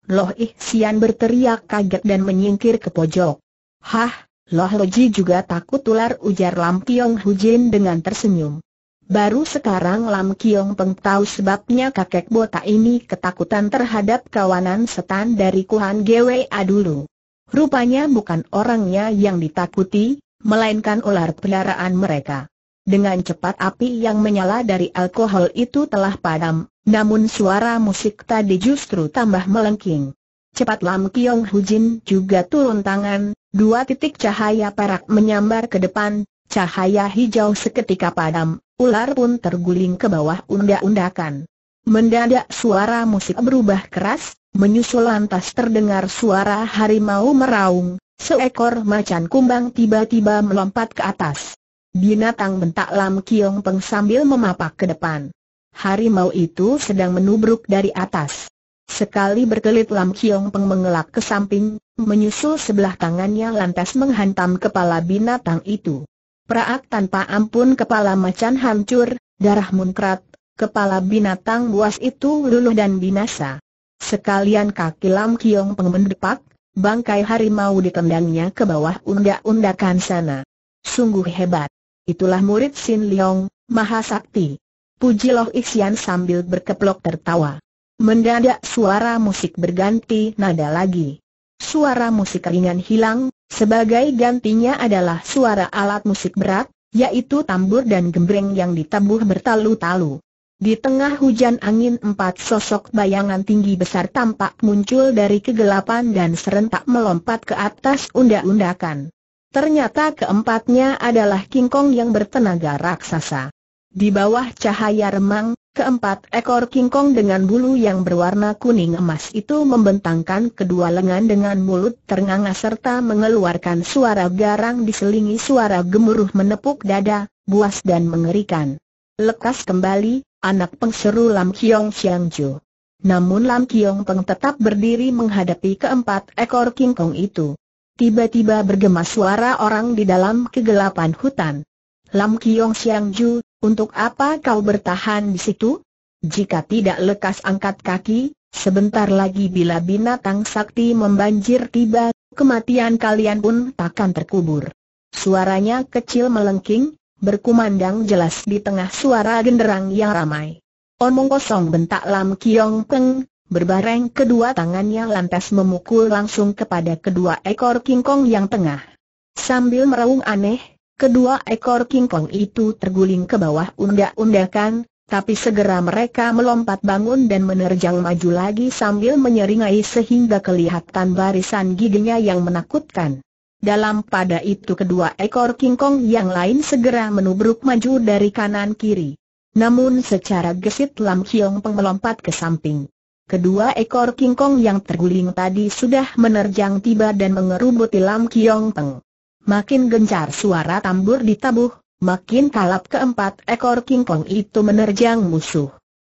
S1: Loh Sian berteriak kaget dan menyingkir ke pojok. Hah, Loh Loji juga takut ular ujar Lam Kiong Hujin dengan tersenyum. Baru sekarang Lam Kiong Peng tahu sebabnya kakek botak ini ketakutan terhadap kawanan setan dari Kuhan GWA dulu. Rupanya bukan orangnya yang ditakuti, melainkan ular peliharaan mereka. Dengan cepat api yang menyala dari alkohol itu telah padam, namun suara musik tadi justru tambah melengking. Cepat Lam Kiong Hujin juga turun tangan, dua titik cahaya perak menyambar ke depan, cahaya hijau seketika padam, ular pun terguling ke bawah undak-undakan. Mendadak suara musik berubah keras, menyusul lantas terdengar suara harimau meraung, seekor macan kumbang tiba-tiba melompat ke atas. Binatang bentak Lam Kiong Peng sambil memapak ke depan. Harimau itu sedang menubruk dari atas. Sekali berkelit Lam Kiong Peng mengelak ke samping, menyusul sebelah tangannya lantas menghantam kepala binatang itu. Praak tanpa ampun kepala macan hancur, darah munkrat, kepala binatang buas itu luluh dan binasa. Sekalian kaki Lam Kiong Peng mendepak, bangkai harimau ditendangnya ke bawah undak-undakan sana. Sungguh hebat. Itulah murid Sin Leong, Maha Sakti. Puji Loh Ixian sambil berkeplok tertawa. Mendadak suara musik berganti nada lagi. Suara musik ringan hilang, sebagai gantinya adalah suara alat musik berat, yaitu tambur dan gembreng yang ditabuh bertalu-talu. Di tengah hujan angin empat sosok bayangan tinggi besar tampak muncul dari kegelapan dan serentak melompat ke atas undak-undakan. Ternyata keempatnya adalah King Kong yang bertenaga raksasa. Di bawah cahaya remang, Keempat ekor kingkong dengan bulu yang berwarna kuning emas itu membentangkan kedua lengan dengan mulut ternganga serta mengeluarkan suara garang diselingi suara gemuruh menepuk dada, buas dan mengerikan. Lekas kembali, anak pengseru Lam Kiong Siang Jo. Namun Lam Kiong Peng tetap berdiri menghadapi keempat ekor kingkong itu. Tiba-tiba bergema suara orang di dalam kegelapan hutan. Lam Kiong Siang Ju, untuk apa kau bertahan di situ? Jika tidak lekas angkat kaki, sebentar lagi bila binatang sakti membanjir tiba, kematian kalian pun takkan terkubur. Suaranya kecil melengking, berkumandang jelas di tengah suara genderang yang ramai. Omong kosong bentak Lam Kiong Peng, berbareng kedua tangannya lantas memukul langsung kepada kedua ekor kingkong yang tengah. Sambil meraung aneh, Kedua ekor kingkong itu terguling ke bawah undak-undakan, tapi segera mereka melompat bangun dan menerjang maju lagi sambil menyeringai sehingga kelihatan barisan giginya yang menakutkan. Dalam pada itu kedua ekor kingkong yang lain segera menubruk maju dari kanan kiri. Namun secara gesit Lam Hiong Peng melompat ke samping. Kedua ekor kingkong yang terguling tadi sudah menerjang tiba dan mengerubuti Lam Kiong Peng makin gencar suara tambur ditabuh, makin kalap keempat ekor King Kong itu menerjang musuh.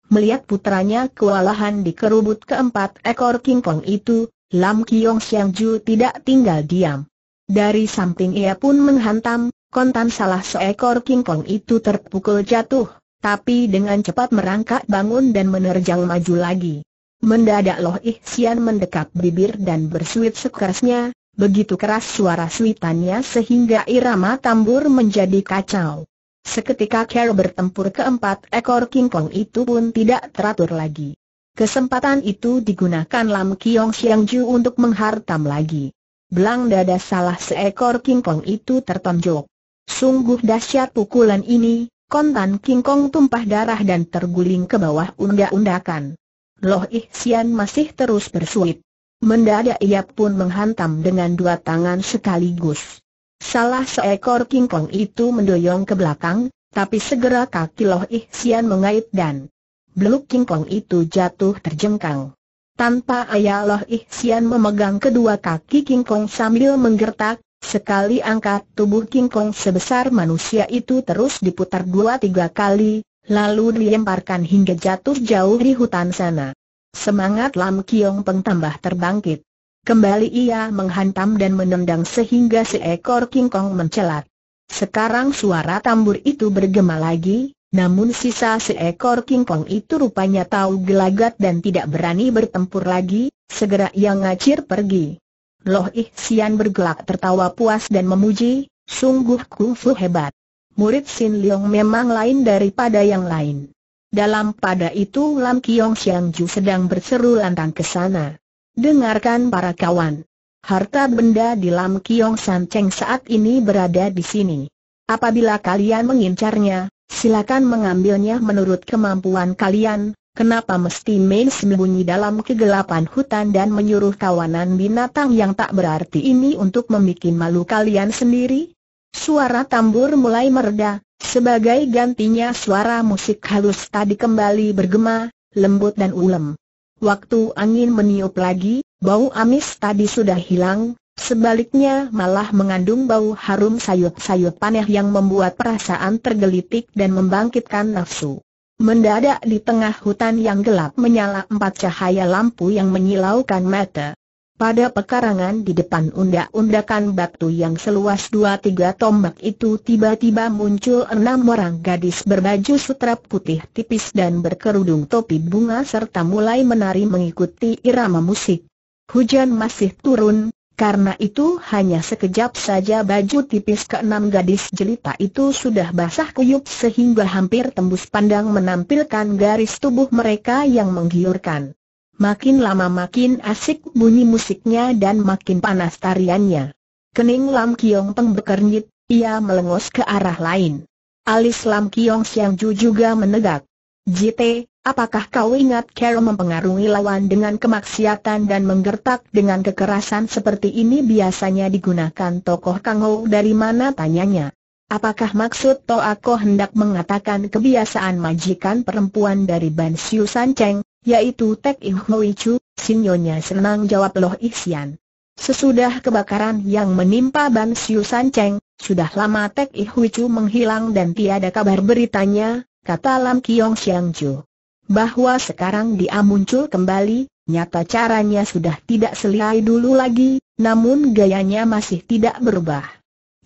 S1: Melihat putranya kewalahan dikerubut keempat ekor King Kong itu, Lam Kiong Siang Ju tidak tinggal diam. Dari samping ia pun menghantam, kontan salah seekor Kong itu terpukul jatuh, tapi dengan cepat merangkak bangun dan menerjang maju lagi. Mendadak Loh Sian mendekap bibir dan bersuit sekerasnya, Begitu keras suara suitannya sehingga irama tambur menjadi kacau. Seketika Carol bertempur keempat ekor King Kong itu pun tidak teratur lagi. Kesempatan itu digunakan Lam Kiong Siang Ju untuk menghartam lagi. Belang dada salah seekor King Kong itu tertonjok. Sungguh dahsyat pukulan ini, kontan King Kong tumpah darah dan terguling ke bawah unda undakan Loh Sian masih terus bersuit. Mendadak ia pun menghantam dengan dua tangan sekaligus. Salah seekor kingkong itu mendoyong ke belakang, tapi segera kaki Loh Ihsian mengait dan beluk kingkong itu jatuh terjengkang. Tanpa ayah Loh Ihsian memegang kedua kaki kingkong sambil menggertak, sekali angkat tubuh kingkong sebesar manusia itu terus diputar dua tiga kali, lalu dilemparkan hingga jatuh jauh di hutan sana. Semangat Lam Kiong Peng tambah terbangkit. Kembali ia menghantam dan menendang sehingga seekor kingkong mencelat. Sekarang suara tambur itu bergema lagi, namun sisa seekor kingkong itu rupanya tahu gelagat dan tidak berani bertempur lagi, segera ia ngacir pergi. Loh Ih Sian bergelak tertawa puas dan memuji, sungguh kungfu hebat. Murid Sin Leong memang lain daripada yang lain. Dalam pada itu Lam Kiong Siang Ju sedang berseru lantang ke sana. Dengarkan para kawan. Harta benda di Lam Kiong San Cheng saat ini berada di sini. Apabila kalian mengincarnya, silakan mengambilnya menurut kemampuan kalian. Kenapa mesti main sembunyi dalam kegelapan hutan dan menyuruh kawanan binatang yang tak berarti ini untuk membuat malu kalian sendiri? Suara tambur mulai meredah. Sebagai gantinya suara musik halus tadi kembali bergema, lembut dan ulem. Waktu angin meniup lagi, bau amis tadi sudah hilang, sebaliknya malah mengandung bau harum sayur-sayur paneh yang membuat perasaan tergelitik dan membangkitkan nafsu. Mendadak di tengah hutan yang gelap menyala empat cahaya lampu yang menyilaukan mata. Pada pekarangan di depan undak-undakan batu yang seluas dua-tiga tombak itu tiba-tiba muncul enam orang gadis berbaju sutra putih tipis dan berkerudung topi bunga serta mulai menari mengikuti irama musik. Hujan masih turun, karena itu hanya sekejap saja baju tipis keenam gadis jelita itu sudah basah kuyup sehingga hampir tembus pandang menampilkan garis tubuh mereka yang menggiurkan. Makin lama makin asik bunyi musiknya dan makin panas tariannya. Kening Lam Kiong Peng berkernyit, ia melengos ke arah lain. Alis Lam Kiong Siang Ju juga menegak. JT, apakah kau ingat Carol mempengaruhi lawan dengan kemaksiatan dan menggertak dengan kekerasan seperti ini biasanya digunakan tokoh Kang Ho dari mana tanyanya? Apakah maksud Toa Ko hendak mengatakan kebiasaan majikan perempuan dari Ban Siu San Cheng, yaitu Tek Ihui Chu, sinyonya senang jawab Loh Isian. Sesudah kebakaran yang menimpa Ban Siu San Cheng, sudah lama Tek Ihui Chu menghilang dan tiada kabar beritanya, kata Lam Kiong Siang Chu. Bahwa sekarang dia muncul kembali, nyata caranya sudah tidak selihai dulu lagi, namun gayanya masih tidak berubah.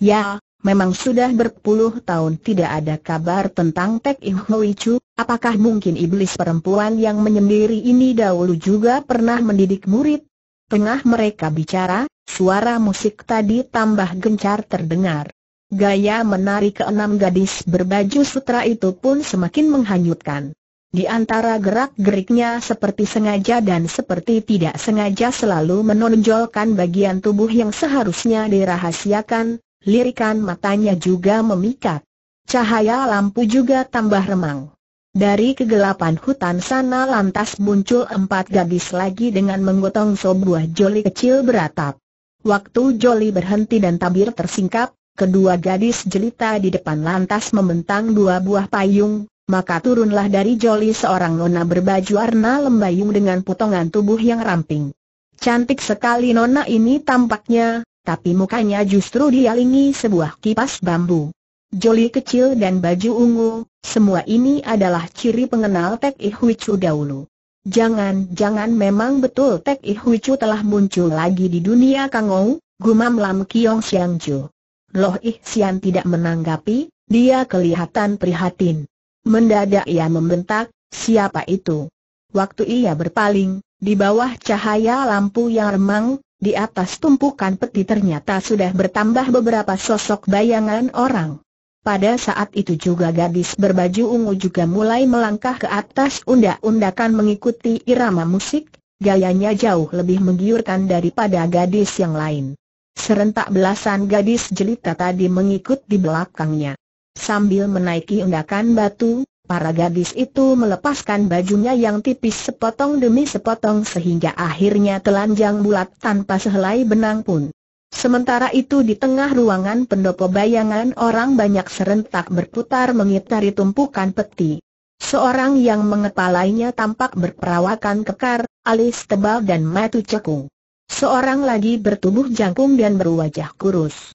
S1: Ya, Memang sudah berpuluh tahun tidak ada kabar tentang Tek In Hui Chu, apakah mungkin iblis perempuan yang menyendiri ini dahulu juga pernah mendidik murid? Tengah mereka bicara, suara musik tadi tambah gencar terdengar. Gaya menari keenam gadis berbaju sutra itu pun semakin menghanyutkan. Di antara gerak-geriknya seperti sengaja dan seperti tidak sengaja selalu menonjolkan bagian tubuh yang seharusnya dirahasiakan, lirikan matanya juga memikat. Cahaya lampu juga tambah remang. Dari kegelapan hutan sana lantas muncul empat gadis lagi dengan menggotong sebuah joli kecil beratap. Waktu joli berhenti dan tabir tersingkap, kedua gadis jelita di depan lantas membentang dua buah payung, maka turunlah dari joli seorang nona berbaju warna lembayung dengan potongan tubuh yang ramping. Cantik sekali nona ini tampaknya, tapi mukanya justru dialingi sebuah kipas bambu. Joli kecil dan baju ungu, semua ini adalah ciri pengenal Tek Ihuicu dahulu. Jangan-jangan memang betul Tek Ihuicu telah muncul lagi di dunia Kangou, gumam Lam Kiong Siang Chu. Loh Ih Sian tidak menanggapi, dia kelihatan prihatin. Mendadak ia membentak, siapa itu? Waktu ia berpaling, di bawah cahaya lampu yang remang, di atas tumpukan peti ternyata sudah bertambah beberapa sosok bayangan orang. Pada saat itu juga gadis berbaju ungu juga mulai melangkah ke atas undak-undakan mengikuti irama musik, gayanya jauh lebih menggiurkan daripada gadis yang lain. Serentak belasan gadis jelita tadi mengikut di belakangnya. Sambil menaiki undakan batu, para gadis itu melepaskan bajunya yang tipis sepotong demi sepotong sehingga akhirnya telanjang bulat tanpa sehelai benang pun. Sementara itu di tengah ruangan pendopo bayangan orang banyak serentak berputar mengitari tumpukan peti. Seorang yang mengepalainya tampak berperawakan kekar, alis tebal dan mata cekung. Seorang lagi bertubuh jangkung dan berwajah kurus.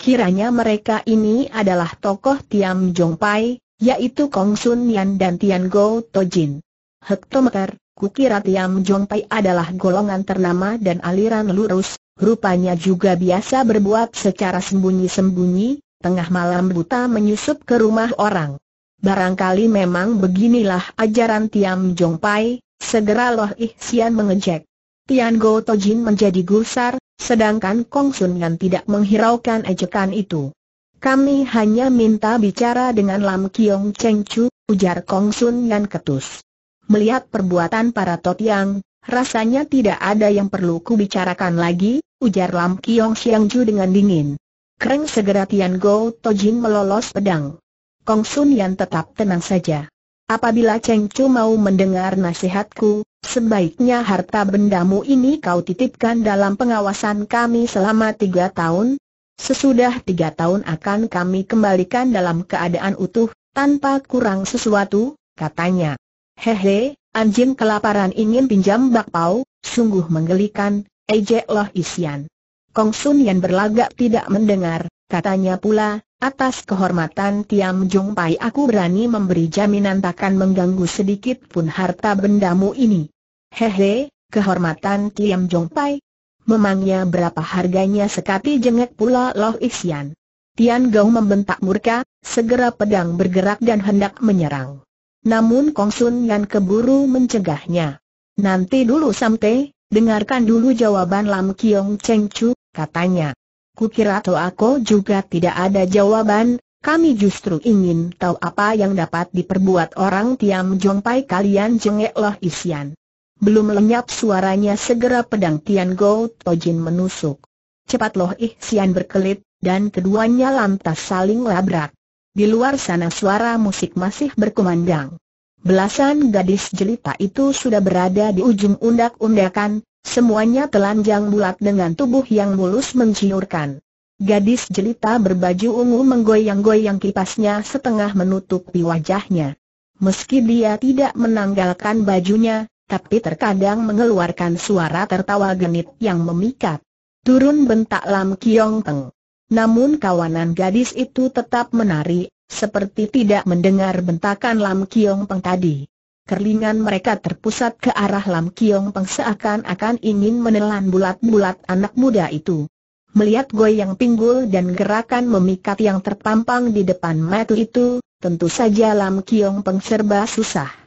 S1: Kiranya mereka ini adalah tokoh Tiam Jong Pai, yaitu Kong Sun Yan dan Tian Go To Jin. Hektometer, kukira Tiam Jong Pai adalah golongan ternama dan aliran lurus, rupanya juga biasa berbuat secara sembunyi-sembunyi, tengah malam buta menyusup ke rumah orang. Barangkali memang beginilah ajaran Tiam Jong Pai, segera Loh Ih Sian mengejek. Tian Go To Jin menjadi gusar, sedangkan Kong Sun Yan tidak menghiraukan ejekan itu. Kami hanya minta bicara dengan Lam Kiong Cheng Chu, ujar Kong Sun Yan ketus. Melihat perbuatan para Totiang, rasanya tidak ada yang perlu ku bicarakan lagi, ujar Lam Kiong Siang Chu dengan dingin. Kreng segera Tian Go Tojin melolos pedang. Kong Sun Yan tetap tenang saja. Apabila Cheng Chu mau mendengar nasihatku, sebaiknya harta bendamu ini kau titipkan dalam pengawasan kami selama tiga tahun, Sesudah tiga tahun akan kami kembalikan dalam keadaan utuh, tanpa kurang sesuatu, katanya. Hehe, anjing kelaparan ingin pinjam bakpao, sungguh menggelikan, ejek loh isian. Kong Sun yang berlagak tidak mendengar, katanya pula, atas kehormatan Tiam Jong Pai aku berani memberi jaminan takkan mengganggu sedikit pun harta bendamu ini. Hehe, kehormatan Tiam Jong Pai, memangnya berapa harganya sekati jengek pula Loh Ixian. Tian Gao membentak murka, segera pedang bergerak dan hendak menyerang. Namun Kong Sun Yan keburu mencegahnya. Nanti dulu sampai, dengarkan dulu jawaban Lam Kiong Cheng Chu, katanya. Kukira atau aku juga tidak ada jawaban, kami justru ingin tahu apa yang dapat diperbuat orang Tiam Pai kalian jengek loh isian. Belum lenyap suaranya segera pedang Tian Go Tojin menusuk. Cepat Loh Ih Sian berkelit, dan keduanya lantas saling labrak. Di luar sana suara musik masih berkumandang. Belasan gadis jelita itu sudah berada di ujung undak-undakan, semuanya telanjang bulat dengan tubuh yang mulus menciurkan. Gadis jelita berbaju ungu menggoyang-goyang kipasnya setengah menutupi wajahnya. Meski dia tidak menanggalkan bajunya, tapi terkadang mengeluarkan suara tertawa genit yang memikat. Turun bentak Lam Kiong Teng. Namun kawanan gadis itu tetap menari, seperti tidak mendengar bentakan Lam Kiong Peng tadi. Kerlingan mereka terpusat ke arah Lam Kiong Peng seakan-akan ingin menelan bulat-bulat anak muda itu. Melihat goy yang pinggul dan gerakan memikat yang terpampang di depan mata itu, tentu saja Lam Kiong Peng serba susah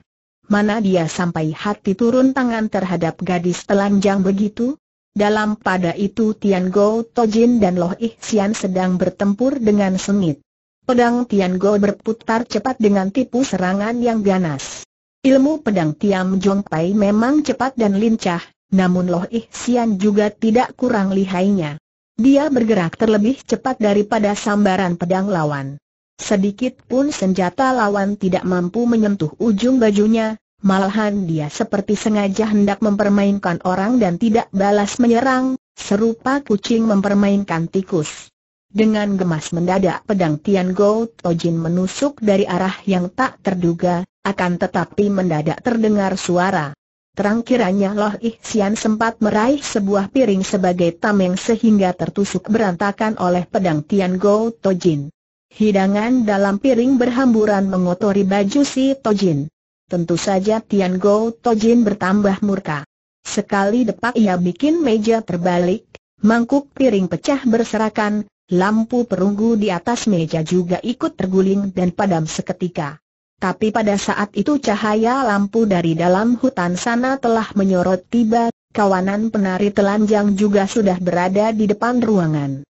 S1: mana dia sampai hati turun tangan terhadap gadis telanjang begitu? Dalam pada itu Tian Go Tojin dan Loh Ih Sian sedang bertempur dengan sengit. Pedang Tian Go berputar cepat dengan tipu serangan yang ganas. Ilmu pedang Tiam Jong Pai memang cepat dan lincah, namun Loh Ih Sian juga tidak kurang lihainya. Dia bergerak terlebih cepat daripada sambaran pedang lawan. Sedikit pun senjata lawan tidak mampu menyentuh ujung bajunya, Malahan dia seperti sengaja hendak mempermainkan orang dan tidak balas menyerang, serupa kucing mempermainkan tikus. Dengan gemas mendadak pedang Tian Go Tojin menusuk dari arah yang tak terduga, akan tetapi mendadak terdengar suara. Terang kiranya Loh Ih Sian sempat meraih sebuah piring sebagai tameng sehingga tertusuk berantakan oleh pedang Tian Go Tojin. Hidangan dalam piring berhamburan mengotori baju si Tojin. Tentu saja Tian Go Tojin bertambah murka. Sekali depak ia bikin meja terbalik, mangkuk piring pecah berserakan, lampu perunggu di atas meja juga ikut terguling dan padam seketika. Tapi pada saat itu cahaya lampu dari dalam hutan sana telah menyorot tiba, kawanan penari telanjang juga sudah berada di depan ruangan.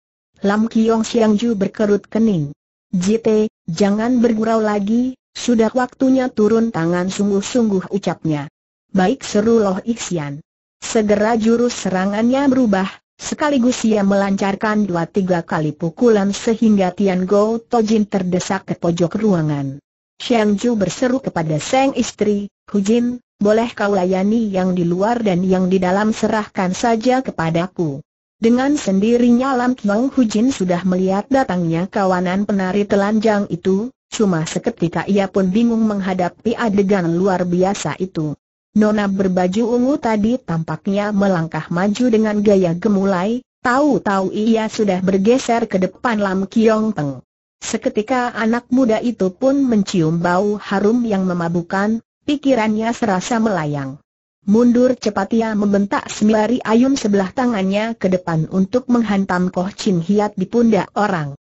S1: Lam Kiong Siang Ju berkerut kening. JT, jangan bergurau lagi, sudah waktunya turun tangan sungguh-sungguh ucapnya. Baik seru Loh Iksian. Segera jurus serangannya berubah, sekaligus ia melancarkan dua tiga kali pukulan sehingga Tian Go Tojin terdesak ke pojok ruangan. Xiang Ju berseru kepada sang istri, Hu Jin, boleh kau layani yang di luar dan yang di dalam serahkan saja kepadaku. Dengan sendirinya Lam Hu Jin sudah melihat datangnya kawanan penari telanjang itu, Cuma seketika ia pun bingung menghadapi adegan luar biasa itu. Nona berbaju ungu tadi tampaknya melangkah maju dengan gaya gemulai, tahu-tahu ia sudah bergeser ke depan Lam Kiong Teng. Seketika anak muda itu pun mencium bau harum yang memabukan, pikirannya serasa melayang. Mundur cepat ia membentak sembari ayun sebelah tangannya ke depan untuk menghantam Koh Chin Hiat di pundak orang.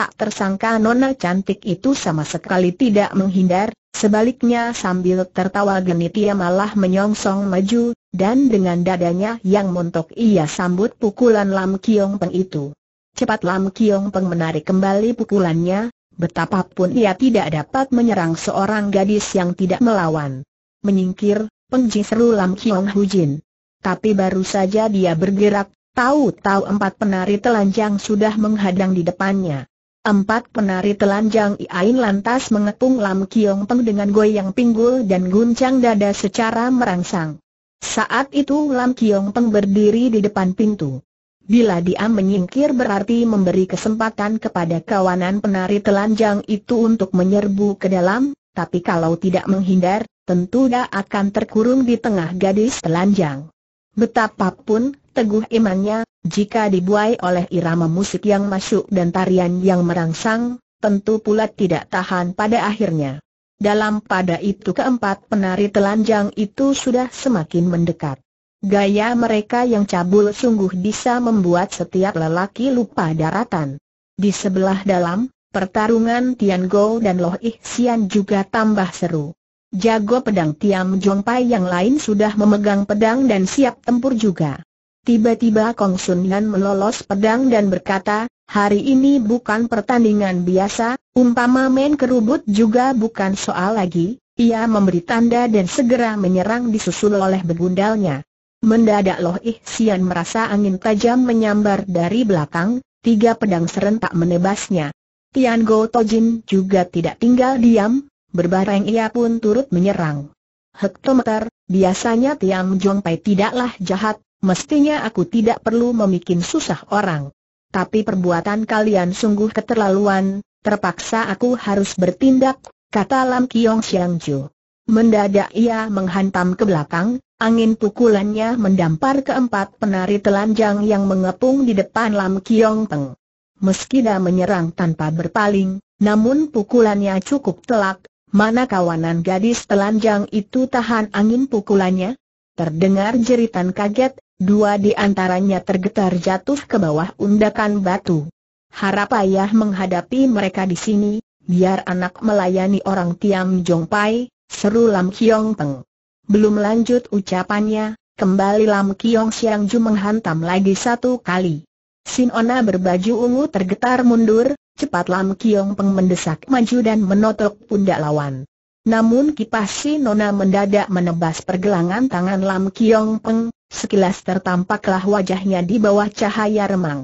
S1: Tak tersangka nona cantik itu sama sekali tidak menghindar, sebaliknya sambil tertawa genit ia malah menyongsong maju, dan dengan dadanya yang montok ia sambut pukulan Lam Kiong Peng itu. Cepat Lam Kiong Peng menarik kembali pukulannya, betapapun ia tidak dapat menyerang seorang gadis yang tidak melawan. Menyingkir, Pengji seru Lam Kiong Hujin. Tapi baru saja dia bergerak, tahu-tahu empat penari telanjang sudah menghadang di depannya. Empat penari telanjang Iain lantas mengepung Lam Kiong Peng dengan goyang pinggul dan guncang dada secara merangsang. Saat itu Lam Kiong Peng berdiri di depan pintu. Bila dia menyingkir berarti memberi kesempatan kepada kawanan penari telanjang itu untuk menyerbu ke dalam, tapi kalau tidak menghindar, tentu dia akan terkurung di tengah gadis telanjang. Betapapun teguh imannya, jika dibuai oleh irama musik yang masuk dan tarian yang merangsang, tentu pula tidak tahan pada akhirnya. Dalam pada itu keempat penari telanjang itu sudah semakin mendekat. Gaya mereka yang cabul sungguh bisa membuat setiap lelaki lupa daratan. Di sebelah dalam, pertarungan Tian Go dan Loh Ih Sian juga tambah seru. Jago pedang Tiam Jong Pai yang lain sudah memegang pedang dan siap tempur juga. Tiba-tiba Kong Sun Yan melolos pedang dan berkata, hari ini bukan pertandingan biasa, umpama main kerubut juga bukan soal lagi, ia memberi tanda dan segera menyerang disusul oleh begundalnya. Mendadak Loh Ih Sian merasa angin tajam menyambar dari belakang, tiga pedang serentak menebasnya. Tian Go Tojin juga tidak tinggal diam, berbareng ia pun turut menyerang. Hektometer, biasanya Tian Jong Pai tidaklah jahat, mestinya aku tidak perlu memikin susah orang. Tapi perbuatan kalian sungguh keterlaluan, terpaksa aku harus bertindak, kata Lam Kiong Siang Ju. Mendadak ia menghantam ke belakang, angin pukulannya mendampar keempat penari telanjang yang mengepung di depan Lam Kiong Peng. Meski dah menyerang tanpa berpaling, namun pukulannya cukup telak, mana kawanan gadis telanjang itu tahan angin pukulannya? Terdengar jeritan kaget Dua di antaranya tergetar jatuh ke bawah undakan batu. Harap ayah menghadapi mereka di sini, biar anak melayani orang Tiam Pai, seru Lam Kiong Peng. Belum lanjut ucapannya, kembali Lam Kiong Siang Ju menghantam lagi satu kali. Sinona berbaju ungu tergetar mundur, cepat Lam Kiong Peng mendesak maju dan menotok pundak lawan. Namun kipas Sinona mendadak menebas pergelangan tangan Lam Kiong Peng, Sekilas tertampaklah wajahnya di bawah cahaya remang.